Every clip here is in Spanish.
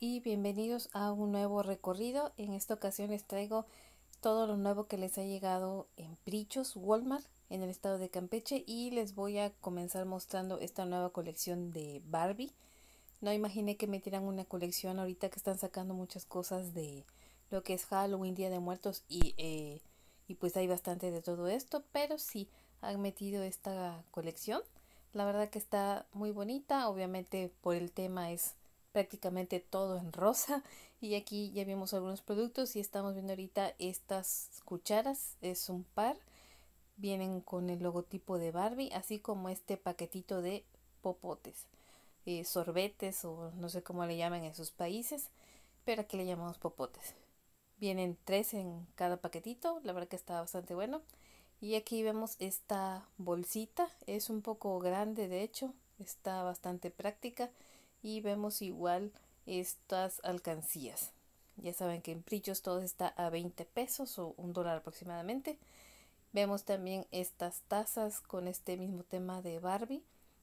y bienvenidos a un nuevo recorrido. En esta ocasión les traigo todo lo nuevo que les ha llegado en Prichos Walmart en el estado de Campeche y les voy a comenzar mostrando esta nueva colección de Barbie. No imaginé que metieran una colección ahorita que están sacando muchas cosas de lo que es Halloween, Día de Muertos y, eh, y pues hay bastante de todo esto, pero sí han metido esta colección. La verdad que está muy bonita, obviamente por el tema es prácticamente todo en rosa y aquí ya vimos algunos productos y estamos viendo ahorita estas cucharas es un par vienen con el logotipo de Barbie así como este paquetito de popotes eh, sorbetes o no sé cómo le llaman en sus países pero aquí le llamamos popotes vienen tres en cada paquetito la verdad que está bastante bueno y aquí vemos esta bolsita es un poco grande de hecho está bastante práctica y vemos igual estas alcancías. Ya saben que en Prichos todo está a 20 pesos o un dólar aproximadamente. Vemos también estas tazas con este mismo tema de Barbie,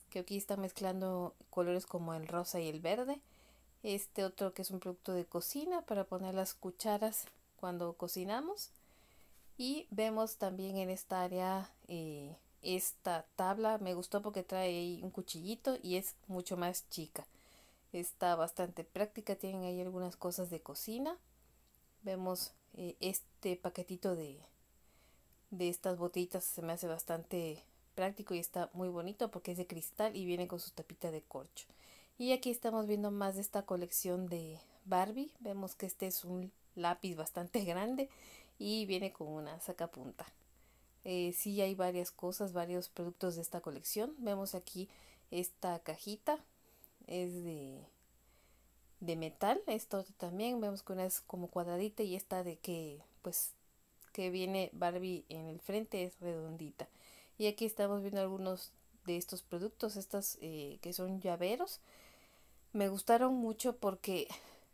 que aquí están mezclando colores como el rosa y el verde. Este otro que es un producto de cocina para poner las cucharas cuando cocinamos. Y vemos también en esta área eh, esta tabla. Me gustó porque trae un cuchillito y es mucho más chica está bastante práctica, tienen ahí algunas cosas de cocina. Vemos eh, este paquetito de, de estas botellitas, se me hace bastante práctico y está muy bonito porque es de cristal y viene con su tapita de corcho. Y aquí estamos viendo más de esta colección de Barbie, vemos que este es un lápiz bastante grande y viene con una sacapunta. Eh, sí hay varias cosas, varios productos de esta colección. Vemos aquí esta cajita es de, de metal. Esto también vemos que una es como cuadradita y esta de que, pues, que viene Barbie en el frente es redondita. Y aquí estamos viendo algunos de estos productos, estas eh, que son llaveros. Me gustaron mucho porque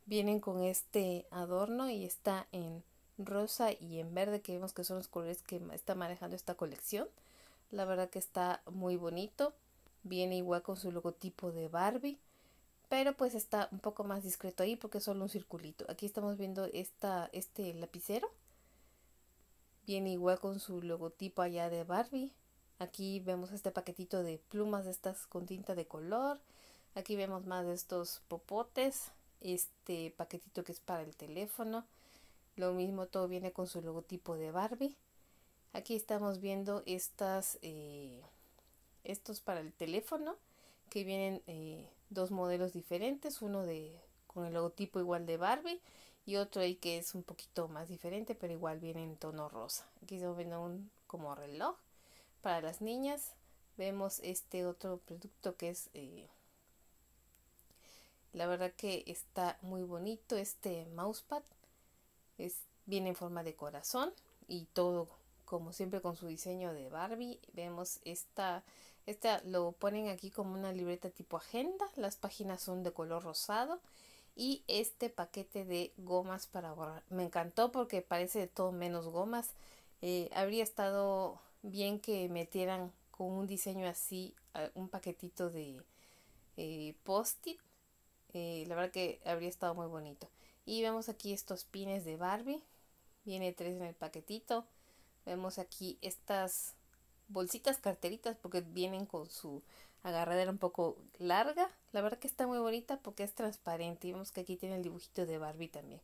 vienen con este adorno y está en rosa y en verde que vemos que son los colores que está manejando esta colección. La verdad que está muy bonito. Viene igual con su logotipo de Barbie, pero pues está un poco más discreto ahí porque es solo un circulito. Aquí estamos viendo este lapicero. Viene igual con su logotipo allá de Barbie. Aquí vemos este paquetito de plumas estas con tinta de color. Aquí vemos más de estos popotes. Este paquetito que es para el teléfono. Lo mismo todo viene con su logotipo de Barbie. Aquí estamos viendo estas... Eh, estos para el teléfono, que vienen eh, dos modelos diferentes, uno de con el logotipo igual de Barbie y otro ahí que es un poquito más diferente, pero igual viene en tono rosa. Aquí se viendo un como reloj para las niñas. Vemos este otro producto que es, eh, la verdad que está muy bonito este mousepad. Es, viene en forma de corazón y todo como siempre con su diseño de Barbie. Vemos esta, esta lo ponen aquí como una libreta tipo agenda, las páginas son de color rosado y este paquete de gomas para borrar. Me encantó porque parece de todo menos gomas. Eh, habría estado bien que metieran con un diseño así un paquetito de eh, post-it. Eh, la verdad que habría estado muy bonito. Y vemos aquí estos pines de Barbie. Viene tres en el paquetito. Vemos aquí estas bolsitas carteritas porque vienen con su agarradera un poco larga. La verdad que está muy bonita porque es transparente. Y vemos que aquí tiene el dibujito de Barbie también.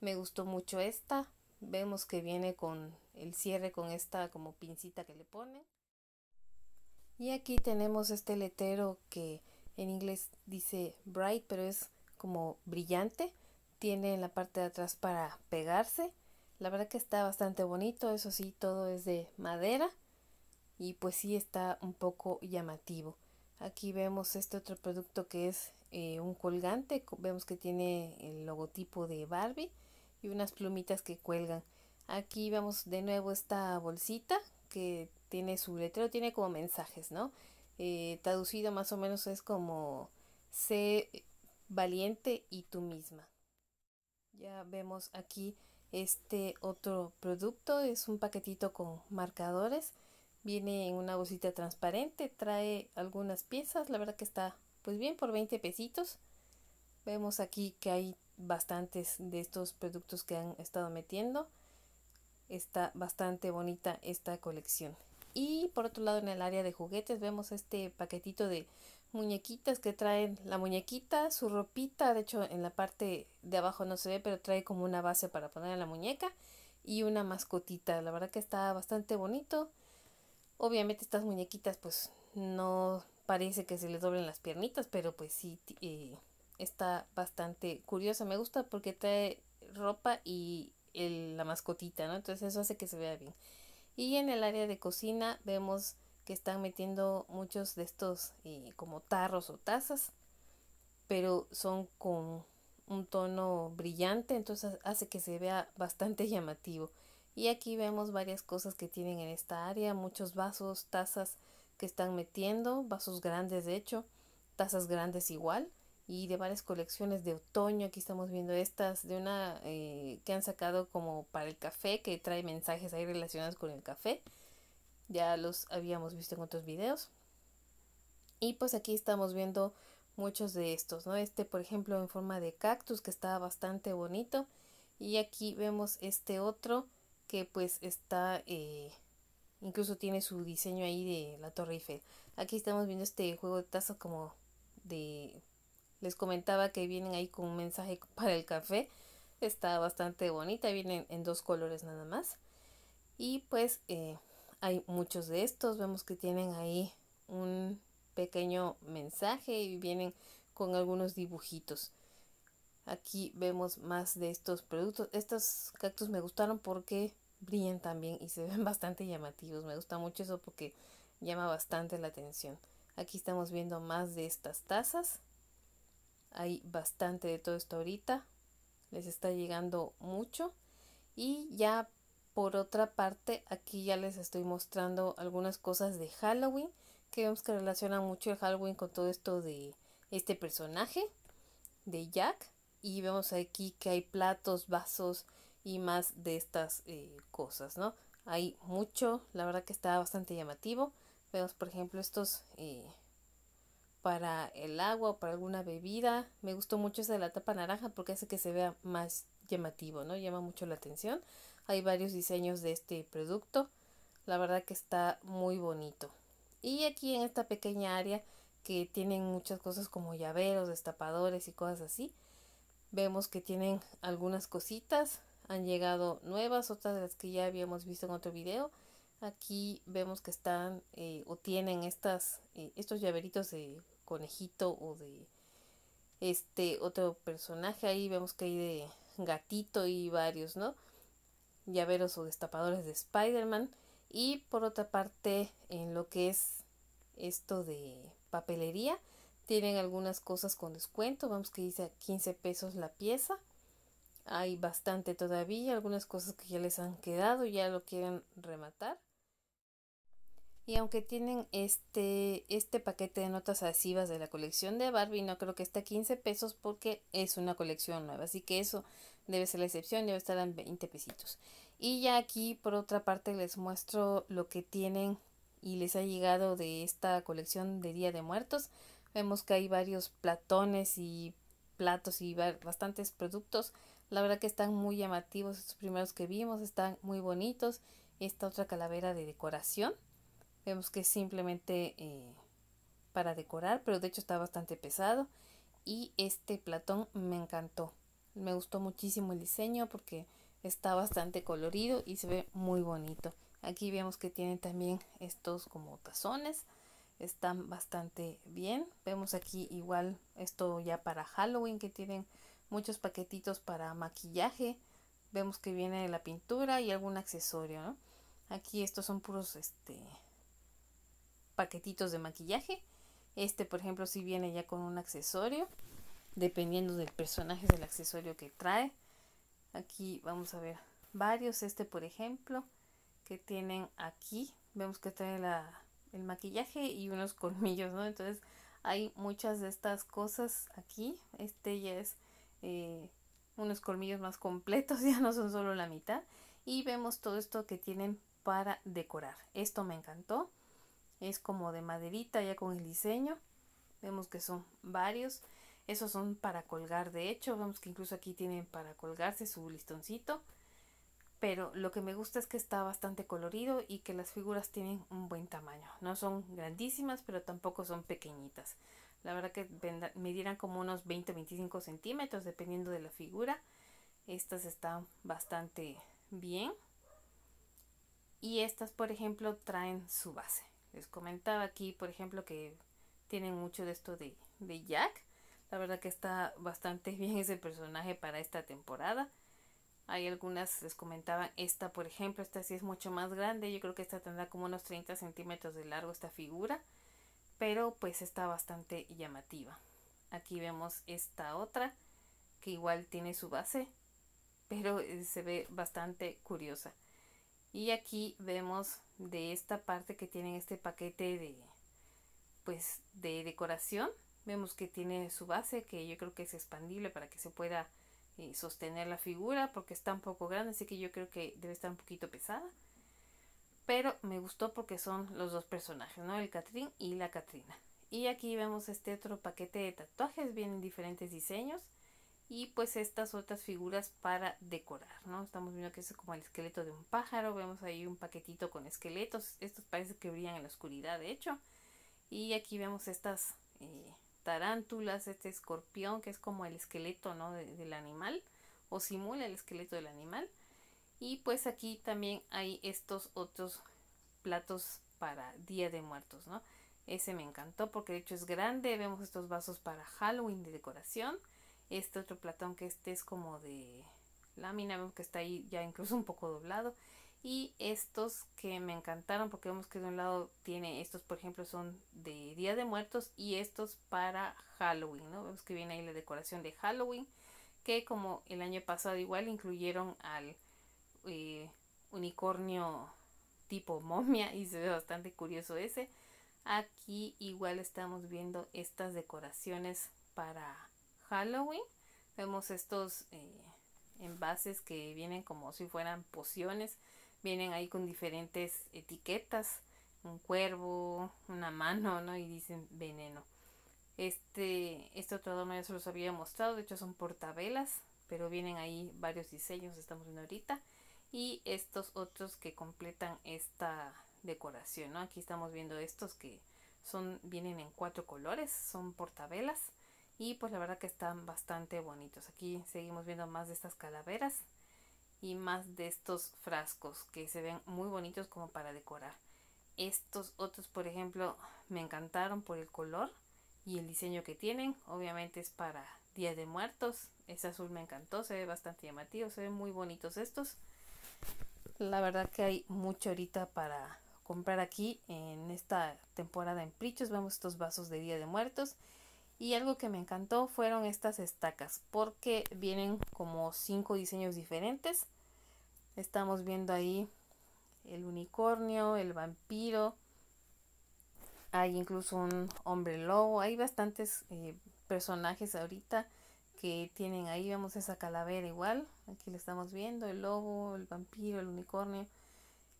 Me gustó mucho esta. Vemos que viene con el cierre con esta como pincita que le ponen. Y aquí tenemos este letero que en inglés dice bright, pero es como brillante. Tiene en la parte de atrás para pegarse la verdad que está bastante bonito, eso sí, todo es de madera y pues sí está un poco llamativo. Aquí vemos este otro producto que es eh, un colgante, vemos que tiene el logotipo de Barbie y unas plumitas que cuelgan. Aquí vemos de nuevo esta bolsita que tiene su letrero, tiene como mensajes, ¿no? Eh, traducido más o menos es como sé valiente y tú misma. Ya vemos aquí este otro producto es un paquetito con marcadores. Viene en una bolsita transparente, trae algunas piezas, la verdad que está pues bien por 20 pesitos. Vemos aquí que hay bastantes de estos productos que han estado metiendo. Está bastante bonita esta colección. Y por otro lado en el área de juguetes vemos este paquetito de muñequitas que traen la muñequita, su ropita, de hecho en la parte de abajo no se ve, pero trae como una base para poner a la muñeca y una mascotita. La verdad que está bastante bonito. Obviamente estas muñequitas pues no parece que se les doblen las piernitas, pero pues sí eh, está bastante curiosa. Me gusta porque trae ropa y la mascotita, ¿no? Entonces eso hace que se vea bien. Y en el área de cocina vemos que están metiendo muchos de estos eh, como tarros o tazas, pero son con un tono brillante, entonces hace que se vea bastante llamativo. Y aquí vemos varias cosas que tienen en esta área, muchos vasos, tazas que están metiendo, vasos grandes de hecho, tazas grandes igual, y de varias colecciones de otoño. Aquí estamos viendo estas de una eh, que han sacado como para el café, que trae mensajes ahí relacionados con el café ya los habíamos visto en otros videos. Y pues aquí estamos viendo muchos de estos, ¿no? Este, por ejemplo, en forma de cactus, que está bastante bonito. Y aquí vemos este otro, que pues está, eh, incluso tiene su diseño ahí de la Torre Eiffel. Aquí estamos viendo este juego de tazas como de... Les comentaba que vienen ahí con un mensaje para el café. Está bastante bonita, vienen en dos colores nada más. Y pues... Eh, hay muchos de estos, vemos que tienen ahí un pequeño mensaje y vienen con algunos dibujitos. Aquí vemos más de estos productos. Estos cactus me gustaron porque brillan también y se ven bastante llamativos. Me gusta mucho eso porque llama bastante la atención. Aquí estamos viendo más de estas tazas. Hay bastante de todo esto ahorita. Les está llegando mucho. Y ya por otra parte, aquí ya les estoy mostrando algunas cosas de Halloween, que vemos que relaciona mucho el Halloween con todo esto de este personaje, de Jack. Y vemos aquí que hay platos, vasos y más de estas eh, cosas, ¿no? Hay mucho, la verdad que está bastante llamativo. Vemos, por ejemplo, estos eh, para el agua o para alguna bebida. Me gustó mucho esa de la tapa naranja porque hace que se vea más llamativo, ¿no? Llama mucho la atención. Hay varios diseños de este producto. La verdad que está muy bonito. Y aquí en esta pequeña área que tienen muchas cosas como llaveros, destapadores y cosas así. Vemos que tienen algunas cositas. Han llegado nuevas, otras de las que ya habíamos visto en otro video. Aquí vemos que están eh, o tienen estas, eh, estos llaveritos de conejito o de este otro personaje. Ahí vemos que hay de gatito y varios, ¿no? llaveros o destapadores de Spider-Man. Y por otra parte, en lo que es esto de papelería, tienen algunas cosas con descuento. Vamos que dice a 15 pesos la pieza. Hay bastante todavía, algunas cosas que ya les han quedado, ya lo quieren rematar. Y aunque tienen este, este paquete de notas adhesivas de la colección de Barbie, no creo que esté a 15 pesos porque es una colección nueva. Así que eso debe ser la excepción, debe estar en 20 pesitos. Y ya aquí, por otra parte, les muestro lo que tienen y les ha llegado de esta colección de Día de Muertos. Vemos que hay varios platones y platos y bastantes productos. La verdad que están muy llamativos estos primeros que vimos, están muy bonitos. Esta otra calavera de decoración. Vemos que es simplemente eh, para decorar, pero de hecho está bastante pesado. Y este platón me encantó. Me gustó muchísimo el diseño porque está bastante colorido y se ve muy bonito. Aquí vemos que tienen también estos como tazones. Están bastante bien. Vemos aquí igual esto ya para Halloween que tienen muchos paquetitos para maquillaje. Vemos que viene la pintura y algún accesorio, Aquí estos son puros este paquetitos de maquillaje. Este, por ejemplo, si viene ya con un accesorio dependiendo del personaje del accesorio que trae. Aquí vamos a ver varios, este por ejemplo, que tienen aquí, vemos que trae el maquillaje y unos colmillos, ¿no? Entonces hay muchas de estas cosas aquí, este ya es eh, unos colmillos más completos, ya no son solo la mitad, y vemos todo esto que tienen para decorar. Esto me encantó, es como de maderita ya con el diseño, vemos que son varios esos son para colgar, de hecho, vemos que incluso aquí tienen para colgarse su listoncito. Pero lo que me gusta es que está bastante colorido y que las figuras tienen un buen tamaño. No son grandísimas, pero tampoco son pequeñitas. La verdad que dieran como unos 20 25 centímetros, dependiendo de la figura. Estas están bastante bien. Y estas, por ejemplo, traen su base. Les comentaba aquí, por ejemplo, que tienen mucho de esto de, de Jack. La verdad que está bastante bien ese personaje para esta temporada. Hay algunas, les comentaban, esta por ejemplo, esta sí es mucho más grande. Yo creo que esta tendrá como unos 30 centímetros de largo esta figura. Pero pues está bastante llamativa. Aquí vemos esta otra que igual tiene su base. Pero eh, se ve bastante curiosa. Y aquí vemos de esta parte que tienen este paquete de pues de decoración Vemos que tiene su base, que yo creo que es expandible para que se pueda eh, sostener la figura, porque está un poco grande, así que yo creo que debe estar un poquito pesada. Pero me gustó porque son los dos personajes, ¿no? El Catrín y la Catrina. Y aquí vemos este otro paquete de tatuajes, vienen diferentes diseños y pues estas otras figuras para decorar, ¿no? Estamos viendo que es como el esqueleto de un pájaro, vemos ahí un paquetito con esqueletos, estos parece que brillan en la oscuridad, de hecho. Y aquí vemos estas eh, tarántulas, este escorpión que es como el esqueleto ¿no? del animal o simula el esqueleto del animal. Y pues aquí también hay estos otros platos para Día de Muertos, ¿no? Ese me encantó porque de hecho es grande, vemos estos vasos para Halloween de decoración. Este otro platón que este es como de lámina, vemos que está ahí ya incluso un poco doblado y estos que me encantaron porque vemos que de un lado tiene estos por ejemplo son de Día de Muertos y estos para Halloween, ¿no? Vemos que viene ahí la decoración de Halloween que como el año pasado igual incluyeron al eh, unicornio tipo momia y se ve bastante curioso ese. Aquí igual estamos viendo estas decoraciones para Halloween. Vemos estos eh, envases que vienen como si fueran pociones vienen ahí con diferentes etiquetas, un cuervo, una mano, ¿no? Y dicen veneno. Este, este, otro adorno ya se los había mostrado, de hecho son portavelas, pero vienen ahí varios diseños, estamos viendo ahorita. Y estos otros que completan esta decoración, Aquí estamos viendo estos que son, vienen en cuatro colores, son portavelas. Y pues la verdad que están bastante bonitos. Aquí seguimos viendo más de estas calaveras y más de estos frascos que se ven muy bonitos como para decorar. Estos otros, por ejemplo, me encantaron por el color y el diseño que tienen. Obviamente es para Día de Muertos. Ese azul me encantó, se ve bastante llamativo, se ven muy bonitos estos. La verdad que hay mucho ahorita para comprar aquí en esta temporada en Prichos. Vemos estos vasos de Día de Muertos. Y algo que me encantó fueron estas estacas porque vienen como cinco diseños diferentes Estamos viendo ahí el unicornio, el vampiro. Hay incluso un hombre lobo. Hay bastantes eh, personajes ahorita que tienen ahí. Vemos esa calavera igual. Aquí le estamos viendo. El lobo, el vampiro, el unicornio.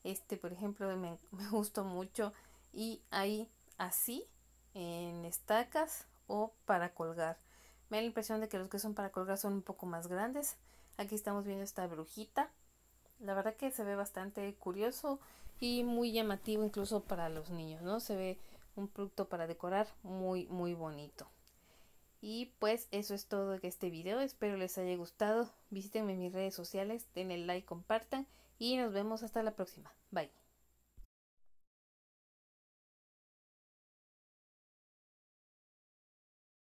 Este, por ejemplo, me, me gustó mucho. Y ahí así, en estacas o para colgar. Me da la impresión de que los que son para colgar son un poco más grandes. Aquí estamos viendo esta brujita la verdad que se ve bastante curioso y muy llamativo incluso para los niños, ¿no? Se ve un producto para decorar muy, muy bonito. Y pues eso es todo de este video. Espero les haya gustado. Visítenme en mis redes sociales, denle like, compartan y nos vemos hasta la próxima. Bye.